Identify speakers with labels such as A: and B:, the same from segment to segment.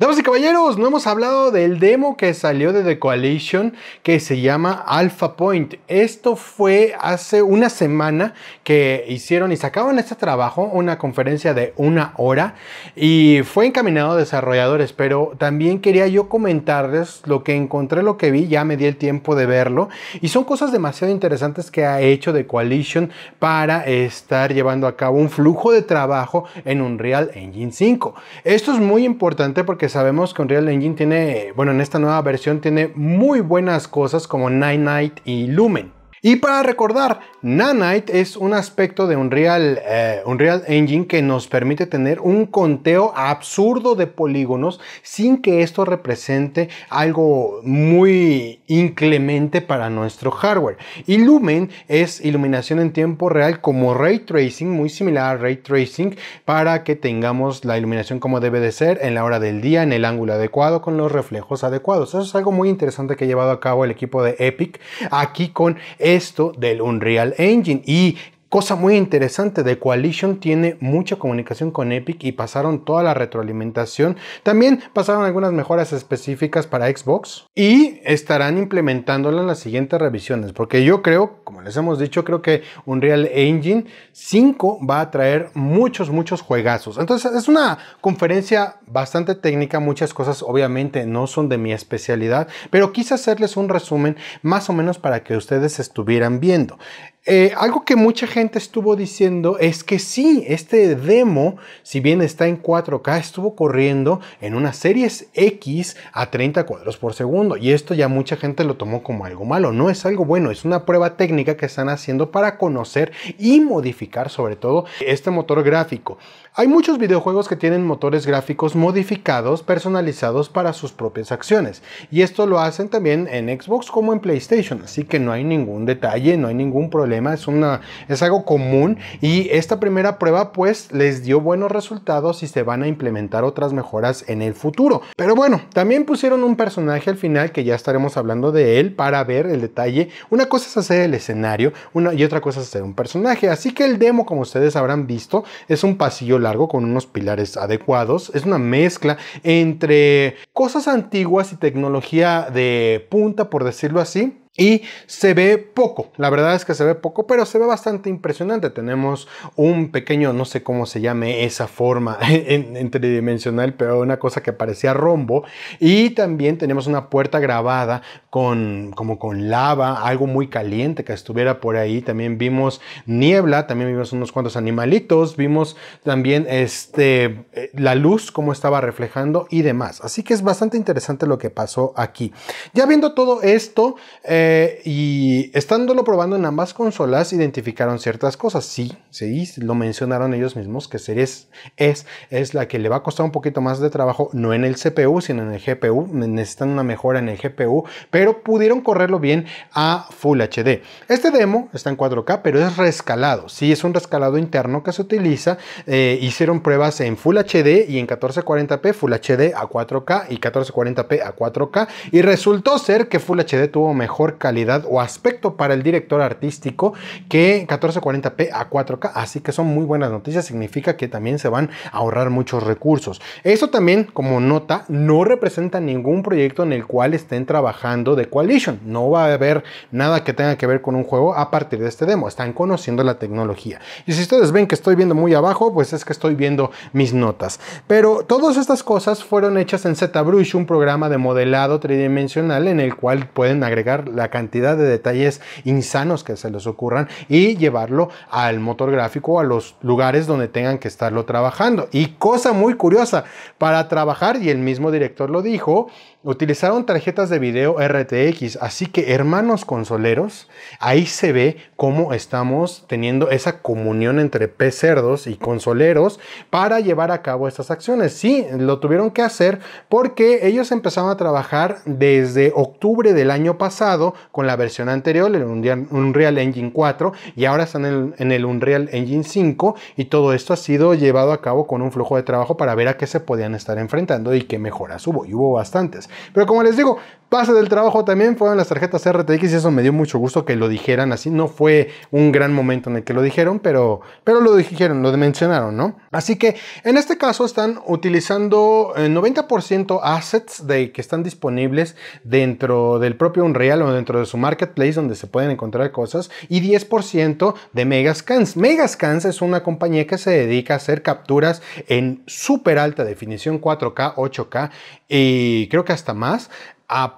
A: Damas y caballeros, no hemos hablado del demo que salió de The Coalition que se llama Alpha Point. Esto fue hace una semana que hicieron y sacaron este trabajo, una conferencia de una hora y fue encaminado a desarrolladores, pero también quería yo comentarles lo que encontré, lo que vi, ya me di el tiempo de verlo y son cosas demasiado interesantes que ha hecho The Coalition para estar llevando a cabo un flujo de trabajo en Unreal Engine 5. Esto es muy importante porque sabemos que Unreal Engine tiene, bueno, en esta nueva versión tiene muy buenas cosas como Night Night y Lumen. Y para recordar, Nanite es un aspecto de Unreal, eh, Unreal Engine que nos permite tener un conteo absurdo de polígonos sin que esto represente algo muy inclemente para nuestro hardware. Y Lumen es iluminación en tiempo real como ray tracing, muy similar a ray tracing, para que tengamos la iluminación como debe de ser en la hora del día, en el ángulo adecuado, con los reflejos adecuados. Eso es algo muy interesante que ha llevado a cabo el equipo de Epic aquí con esto del Unreal Engine y Cosa muy interesante, de Coalition tiene mucha comunicación con Epic y pasaron toda la retroalimentación. También pasaron algunas mejoras específicas para Xbox y estarán implementándola en las siguientes revisiones, porque yo creo, como les hemos dicho, creo que Unreal Engine 5 va a traer muchos, muchos juegazos. Entonces es una conferencia bastante técnica, muchas cosas obviamente no son de mi especialidad, pero quise hacerles un resumen más o menos para que ustedes estuvieran viendo. Eh, algo que mucha gente estuvo diciendo es que sí, este demo, si bien está en 4K, estuvo corriendo en una series X a 30 cuadros por segundo. Y esto ya mucha gente lo tomó como algo malo. No es algo bueno, es una prueba técnica que están haciendo para conocer y modificar sobre todo este motor gráfico. Hay muchos videojuegos que tienen motores gráficos modificados, personalizados para sus propias acciones. Y esto lo hacen también en Xbox como en PlayStation. Así que no hay ningún detalle, no hay ningún problema es, una, es algo común y esta primera prueba pues les dio buenos resultados y se van a implementar otras mejoras en el futuro. Pero bueno, también pusieron un personaje al final que ya estaremos hablando de él para ver el detalle. Una cosa es hacer el escenario una, y otra cosa es hacer un personaje. Así que el demo, como ustedes habrán visto, es un pasillo largo con unos pilares adecuados. Es una mezcla entre cosas antiguas y tecnología de punta, por decirlo así, y se ve poco, la verdad es que se ve poco, pero se ve bastante impresionante. Tenemos un pequeño, no sé cómo se llame esa forma en, tridimensional, pero una cosa que parecía rombo. Y también tenemos una puerta grabada con, como con lava, algo muy caliente que estuviera por ahí. También vimos niebla, también vimos unos cuantos animalitos, vimos también este, eh, la luz, cómo estaba reflejando y demás. Así que es bastante interesante lo que pasó aquí. Ya viendo todo esto, eh, eh, y estándolo probando en ambas consolas, identificaron ciertas cosas. Sí, sí, lo mencionaron ellos mismos, que Series es, es la que le va a costar un poquito más de trabajo, no en el CPU, sino en el GPU. Necesitan una mejora en el GPU, pero pudieron correrlo bien a Full HD. Este demo está en 4K, pero es rescalado. Sí, es un rescalado interno que se utiliza. Eh, hicieron pruebas en Full HD y en 1440p, Full HD a 4K y 1440p a 4K. Y resultó ser que Full HD tuvo mejor calidad o aspecto para el director artístico que 1440p a 4K. Así que son muy buenas noticias. Significa que también se van a ahorrar muchos recursos. Eso también, como nota, no representa ningún proyecto en el cual estén trabajando de Coalition. No va a haber nada que tenga que ver con un juego a partir de este demo. Están conociendo la tecnología. Y si ustedes ven que estoy viendo muy abajo, pues es que estoy viendo mis notas. Pero todas estas cosas fueron hechas en ZBrush, un programa de modelado tridimensional en el cual pueden agregar la cantidad de detalles insanos que se les ocurran y llevarlo al motor gráfico a los lugares donde tengan que estarlo trabajando. Y cosa muy curiosa, para trabajar, y el mismo director lo dijo, utilizaron tarjetas de video RTX, así que hermanos consoleros, ahí se ve cómo estamos teniendo esa comunión entre pecerdos y consoleros para llevar a cabo estas acciones. Sí, lo tuvieron que hacer porque ellos empezaron a trabajar desde octubre del año pasado con la versión anterior, el Unreal Engine 4, y ahora están en, en el Unreal Engine 5 y todo esto ha sido llevado a cabo con un flujo de trabajo para ver a qué se podían estar enfrentando y qué mejoras hubo. Y hubo bastantes. Pero como les digo, pase del trabajo también fueron las tarjetas RTX y eso me dio mucho gusto que lo dijeran así. No fue un gran momento en el que lo dijeron, pero, pero lo dijeron, lo mencionaron, ¿no? Así que en este caso están utilizando el eh, 90% assets de, que están disponibles dentro del propio Unreal o dentro de su marketplace donde se pueden encontrar cosas y 10% de Megascans. Megascans es una compañía que se dedica a hacer capturas en súper alta definición 4K, 8K y creo que hasta más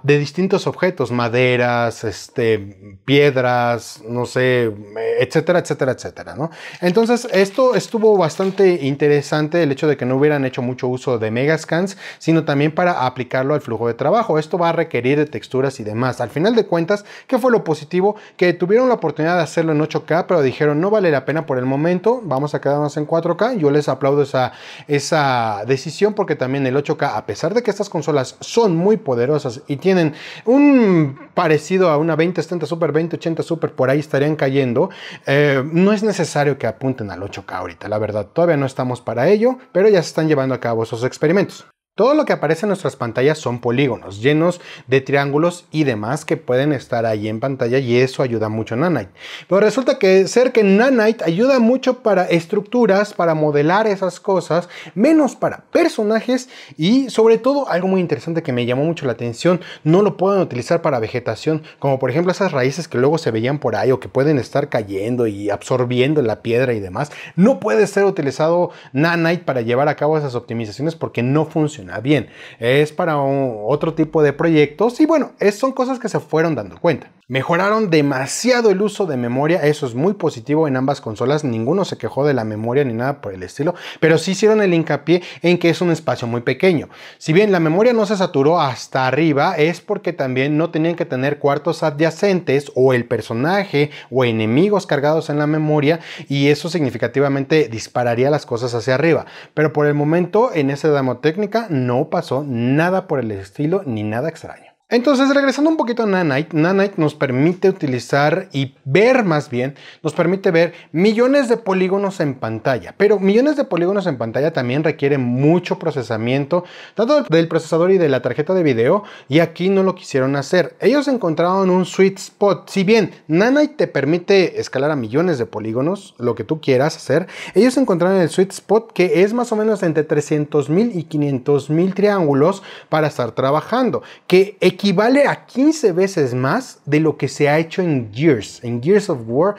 A: de distintos objetos, maderas, este, piedras, no sé, etcétera, etcétera, etcétera, ¿no? Entonces, esto estuvo bastante interesante, el hecho de que no hubieran hecho mucho uso de megascans, sino también para aplicarlo al flujo de trabajo. Esto va a requerir de texturas y demás. Al final de cuentas, ¿qué fue lo positivo? Que tuvieron la oportunidad de hacerlo en 8K, pero dijeron, no vale la pena por el momento, vamos a quedarnos en 4K. Yo les aplaudo esa, esa decisión porque también el 8K, a pesar de que estas consolas son muy poderosas y tienen un parecido a una 20-70 Super, 20-80 Super, por ahí estarían cayendo, eh, no es necesario que apunten al 8K ahorita, la verdad, todavía no estamos para ello, pero ya se están llevando a cabo esos experimentos. Todo lo que aparece en nuestras pantallas son polígonos llenos de triángulos y demás que pueden estar ahí en pantalla y eso ayuda mucho a Nanite. Pero resulta que ser que Nanite ayuda mucho para estructuras, para modelar esas cosas, menos para personajes y sobre todo algo muy interesante que me llamó mucho la atención, no lo pueden utilizar para vegetación, como por ejemplo esas raíces que luego se veían por ahí o que pueden estar cayendo y absorbiendo la piedra y demás. No puede ser utilizado Nanite para llevar a cabo esas optimizaciones porque no funciona bien, es para otro tipo de proyectos y bueno, es, son cosas que se fueron dando cuenta. Mejoraron demasiado el uso de memoria, eso es muy positivo en ambas consolas, ninguno se quejó de la memoria ni nada por el estilo, pero sí hicieron el hincapié en que es un espacio muy pequeño. Si bien la memoria no se saturó hasta arriba, es porque también no tenían que tener cuartos adyacentes o el personaje o enemigos cargados en la memoria y eso significativamente dispararía las cosas hacia arriba. Pero por el momento en esa demo técnica no pasó nada por el estilo ni nada extraño. Entonces, regresando un poquito a Nanite, Nanite nos permite utilizar y ver más bien, nos permite ver millones de polígonos en pantalla, pero millones de polígonos en pantalla también requieren mucho procesamiento, tanto del procesador y de la tarjeta de video, y aquí no lo quisieron hacer. Ellos encontraron un sweet spot. Si bien Nanite te permite escalar a millones de polígonos, lo que tú quieras hacer, ellos encontraron el sweet spot que es más o menos entre 300.000 y 500.000 triángulos para estar trabajando, que equivale a 15 veces más de lo que se ha hecho en Gears. En Gears of War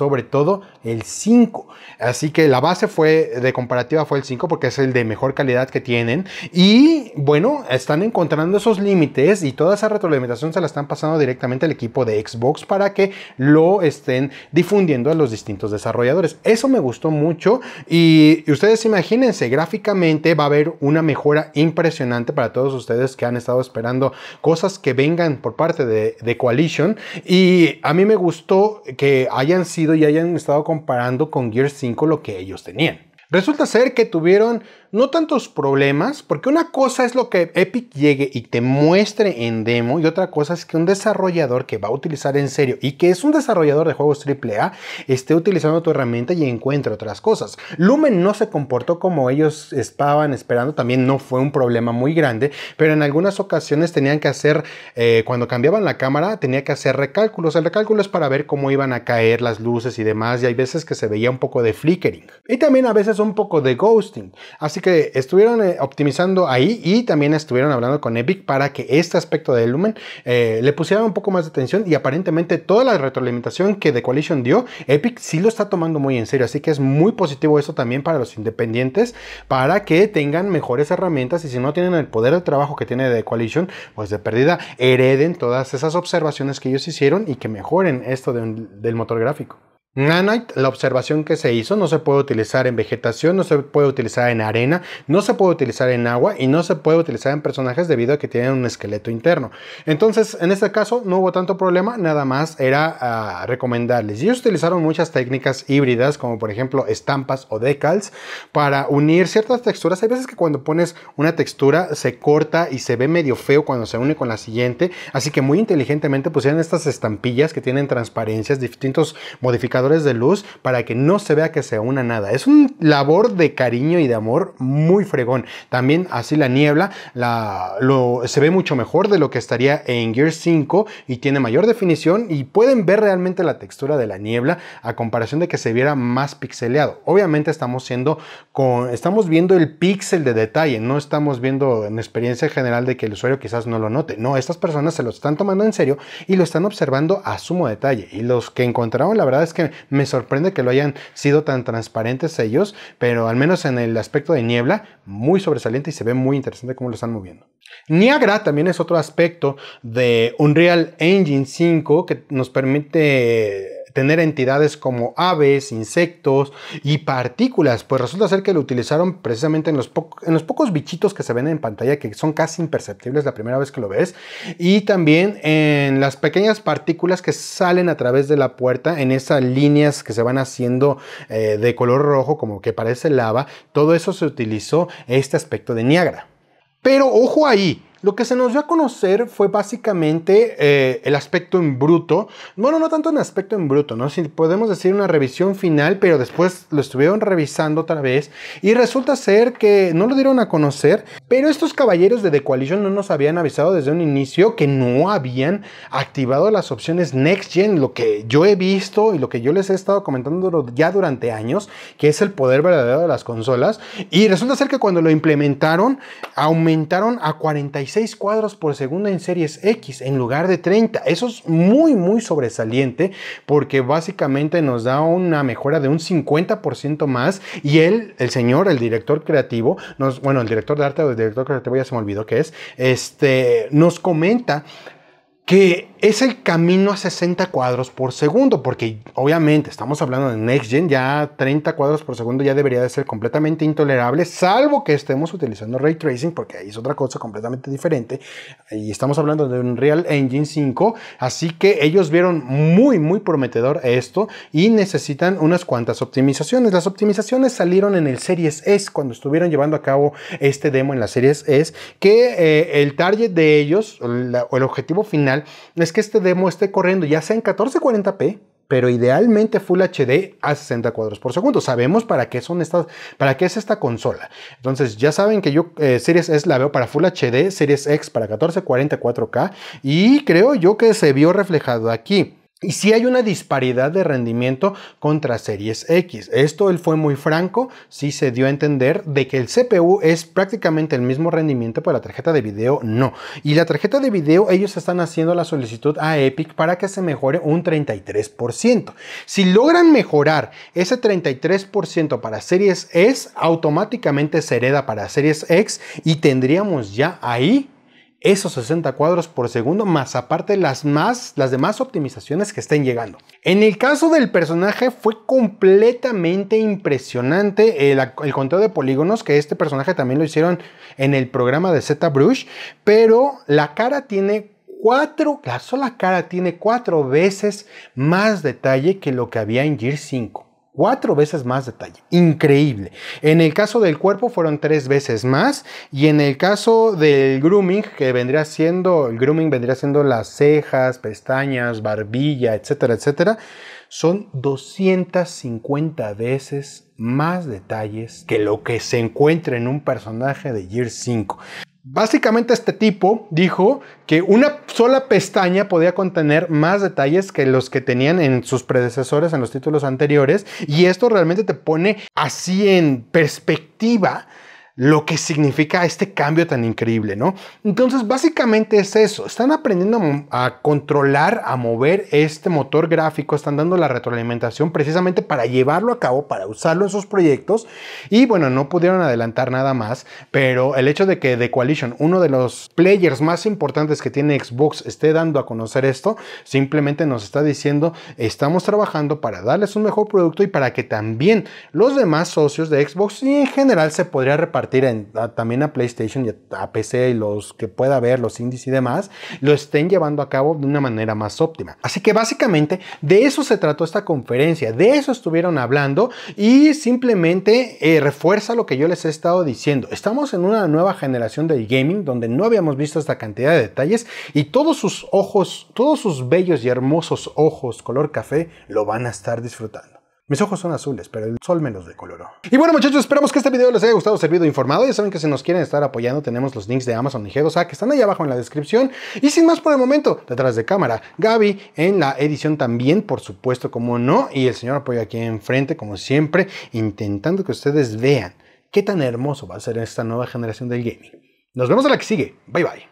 A: sobre todo el 5. Así que la base fue de comparativa fue el 5 porque es el de mejor calidad que tienen y bueno, están encontrando esos límites y toda esa retroalimentación se la están pasando directamente al equipo de Xbox para que lo estén difundiendo a los distintos desarrolladores. Eso me gustó mucho y, ustedes imagínense, gráficamente va a haber una mejora impresionante para todos ustedes que han estado esperando cosas que vengan por parte de, de Coalition y a mí me gustó que hayan sido y hayan estado comparando con Gear 5 lo que ellos tenían. Resulta ser que tuvieron no tantos problemas, porque una cosa es lo que Epic llegue y te muestre en demo y otra cosa es que un desarrollador que va a utilizar en serio y que es un desarrollador de juegos AAA esté utilizando tu herramienta y encuentre otras cosas. Lumen no se comportó como ellos estaban esperando, también no fue un problema muy grande, pero en algunas ocasiones tenían que hacer, eh, cuando cambiaban la cámara, tenía que hacer recálculos. El recálculo es para ver cómo iban a caer las luces y demás, y hay veces que se veía un poco de flickering. Y también a veces un poco de ghosting. Así que estuvieron eh, optimizando ahí y también estuvieron hablando con Epic para que este aspecto de Lumen eh, le pusiera un poco más de atención y aparentemente toda la retroalimentación que The Coalition dio, Epic sí lo está tomando muy en serio. Así que es muy positivo eso también para los independientes, para que tengan mejores herramientas y si no tienen el poder de trabajo que tiene The Coalition, pues de pérdida hereden todas esas observaciones que ellos hicieron y que mejoren esto del motor gráfico. Nanite, la observación que se hizo, no se puede utilizar en vegetación, no se puede utilizar en arena, no se puede utilizar en agua y no se puede utilizar en personajes debido a que tienen un esqueleto interno. Entonces, en este caso no hubo tanto problema, nada más era ah, recomendarles. recomendarles. Ellos utilizaron muchas técnicas híbridas, como por ejemplo estampas o decals, para unir ciertas texturas. Hay veces que cuando pones una textura se corta y se ve medio feo cuando se une con la siguiente, así que muy inteligentemente pusieron estas estampillas que tienen transparencias, distintos modificadores de luz para que no se vea que se una nada. Es un labor de cariño y de amor muy fregón. También así la niebla la, lo, se ve mucho mejor de lo que estaría en Gear 5 y tiene mayor definición y pueden ver realmente la textura de la niebla a comparación de que se viera más pixeleado. Obviamente estamos siendo con, estamos viendo el píxel de detalle, no estamos viendo en experiencia general de que el usuario quizás no lo note. No, estas personas se lo están tomando en serio y lo están observando a sumo detalle. Y los que encontraron, la verdad es que me sorprende que lo hayan sido tan transparentes ellos, pero al menos en el aspecto de niebla, muy sobresaliente y se ve muy interesante cómo lo están moviendo. Niagara también es otro aspecto de Unreal Engine 5 que nos permite tener entidades como aves, insectos y partículas, pues resulta ser que lo utilizaron precisamente en los, en los pocos bichitos que se ven en pantalla, que son casi imperceptibles la primera vez que lo ves, y también en las pequeñas partículas que salen a través de la puerta, en esas líneas que se van haciendo eh, de color rojo, como que parece lava, todo eso se utilizó este aspecto de Niagara. Pero ojo ahí, lo que se nos dio a conocer fue básicamente eh, el aspecto en bruto. Bueno, no tanto en aspecto en bruto, ¿no? Si podemos decir una revisión final, pero después lo estuvieron revisando otra vez. Y resulta ser que no lo dieron a conocer, pero estos caballeros de The Coalition no nos habían avisado desde un inicio que no habían activado las opciones Next Gen, lo que yo he visto y lo que yo les he estado comentando ya durante años, que es el poder verdadero de las consolas. Y resulta ser que cuando lo implementaron, aumentaron a 45 cuadros por segundo en series X en lugar de 30. Eso es muy, muy sobresaliente porque básicamente nos da una mejora de un 50% más y él, el señor, el director creativo, bueno, el director de arte o el director creativo ya se me olvidó que es, este, nos comenta que es el camino a 60 cuadros por segundo, porque obviamente estamos hablando de Next Gen, ya 30 cuadros por segundo ya debería de ser completamente intolerable, salvo que estemos utilizando Ray Tracing, porque ahí es otra cosa completamente diferente, y estamos hablando de un Real Engine 5, así que ellos vieron muy, muy prometedor esto y necesitan unas cuantas optimizaciones. Las optimizaciones salieron en el Series S, cuando estuvieron llevando a cabo este demo en la Series S, que eh, el target de ellos, el objetivo final, es que este demo esté corriendo ya sea en 1440p, pero idealmente Full HD a 60 cuadros por segundo. Sabemos para qué son estas, para qué es esta consola. Entonces ya saben que yo eh, Series S la veo para Full HD, Series X para 1440 4K y creo yo que se vio reflejado aquí. Y si hay una disparidad de rendimiento contra series X. Esto él fue muy franco, sí se dio a entender de que el CPU es prácticamente el mismo rendimiento, pero la tarjeta de video no. Y la tarjeta de video ellos están haciendo la solicitud a Epic para que se mejore un 33%. Si logran mejorar ese 33% para series S, automáticamente se hereda para series X y tendríamos ya ahí esos 60 cuadros por segundo, más aparte las, más, las demás optimizaciones que estén llegando. En el caso del personaje fue completamente impresionante el, conteo de polígonos, que este personaje también lo hicieron en el programa de ZBrush, pero la cara tiene cuatro, la sola cara tiene cuatro veces más detalle que lo que había en Gear 5 cuatro veces más detalle, Increíble. En el caso del cuerpo fueron tres veces más. Y en el caso del grooming, que vendría siendo, el grooming vendría siendo las cejas, pestañas, barbilla, etcétera, etcétera, son 250 veces más detalles que lo que se encuentra en un personaje de Year 5. Básicamente este tipo dijo que una sola pestaña podía contener más detalles que los que tenían en sus predecesores en los títulos anteriores y esto realmente te pone así en perspectiva lo que significa este cambio tan increíble, ¿no? Entonces, básicamente es eso, están aprendiendo a, controlar, a mover este motor gráfico, están dando la retroalimentación precisamente para llevarlo a cabo, para usarlo en sus proyectos y bueno, no pudieron adelantar nada más, pero el hecho de que The Coalition, uno de los players más importantes que tiene Xbox, esté dando a conocer esto, simplemente nos está diciendo, estamos trabajando para darles un mejor producto y para que también los demás socios de Xbox y en general se podría repartir también a PlayStation y a, PC y los que pueda ver los indies y demás, lo estén llevando a cabo de una manera más óptima. Así que básicamente de eso se trató esta conferencia, de eso estuvieron hablando y simplemente eh, refuerza lo que yo les he estado diciendo. Estamos en una nueva generación del gaming donde no habíamos visto esta cantidad de detalles y todos sus ojos, todos sus bellos y hermosos ojos color café lo van a estar disfrutando. Mis ojos son azules, pero el sol me los decoloró. Y bueno muchachos, esperamos que este video les haya gustado, servido, informado. Ya saben que si nos quieren estar apoyando, tenemos los links de Amazon y G2A que están ahí abajo en la descripción. Y sin más por el momento, detrás de cámara, Gaby en la edición también, por supuesto, como no. Y el señor apoyo aquí enfrente, como siempre, intentando que ustedes vean qué tan hermoso va a ser esta nueva generación del gaming. Nos vemos en la que sigue. Bye bye.